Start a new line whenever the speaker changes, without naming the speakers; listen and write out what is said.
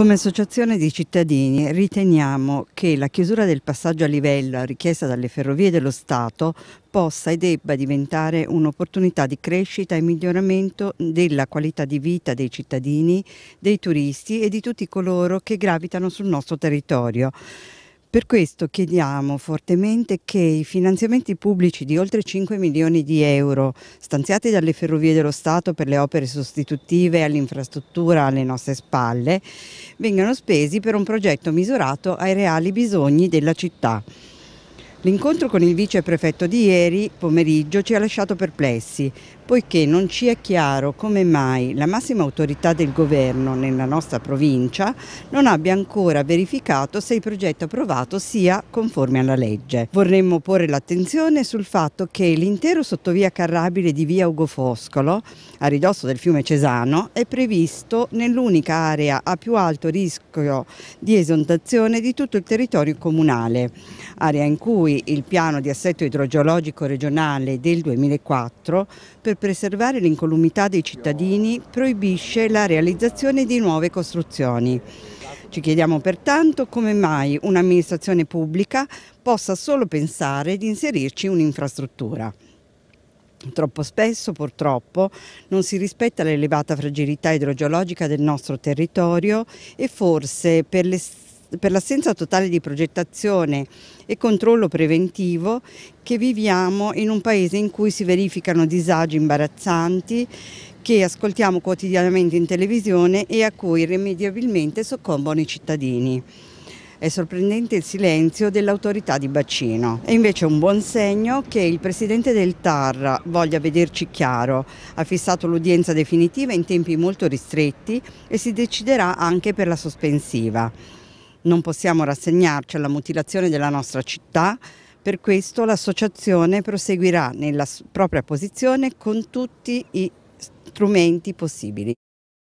Come associazione di cittadini riteniamo che la chiusura del passaggio a livello richiesta dalle ferrovie dello Stato possa e debba diventare un'opportunità di crescita e miglioramento della qualità di vita dei cittadini, dei turisti e di tutti coloro che gravitano sul nostro territorio. Per questo chiediamo fortemente che i finanziamenti pubblici di oltre 5 milioni di euro stanziati dalle Ferrovie dello Stato per le opere sostitutive all'infrastruttura alle nostre spalle vengano spesi per un progetto misurato ai reali bisogni della città. L'incontro con il viceprefetto di ieri pomeriggio ci ha lasciato perplessi, poiché non ci è chiaro come mai la massima autorità del governo nella nostra provincia non abbia ancora verificato se il progetto approvato sia conforme alla legge. Vorremmo porre l'attenzione sul fatto che l'intero sottovia carrabile di via Ugo Foscolo, a ridosso del fiume Cesano, è previsto nell'unica area a più alto rischio di esondazione di tutto il territorio comunale, area in cui cui il piano di assetto idrogeologico regionale del 2004 per preservare l'incolumità dei cittadini proibisce la realizzazione di nuove costruzioni. Ci chiediamo pertanto come mai un'amministrazione pubblica possa solo pensare di inserirci un'infrastruttura. Troppo spesso, purtroppo, non si rispetta l'elevata fragilità idrogeologica del nostro territorio e forse per le per l'assenza totale di progettazione e controllo preventivo che viviamo in un paese in cui si verificano disagi imbarazzanti che ascoltiamo quotidianamente in televisione e a cui irrimediabilmente soccombono i cittadini. È sorprendente il silenzio dell'autorità di bacino. È invece un buon segno che il presidente del TAR voglia vederci chiaro. Ha fissato l'udienza definitiva in tempi molto ristretti e si deciderà anche per la sospensiva. Non possiamo rassegnarci alla mutilazione della nostra città, per questo l'associazione proseguirà nella propria posizione con tutti i strumenti possibili.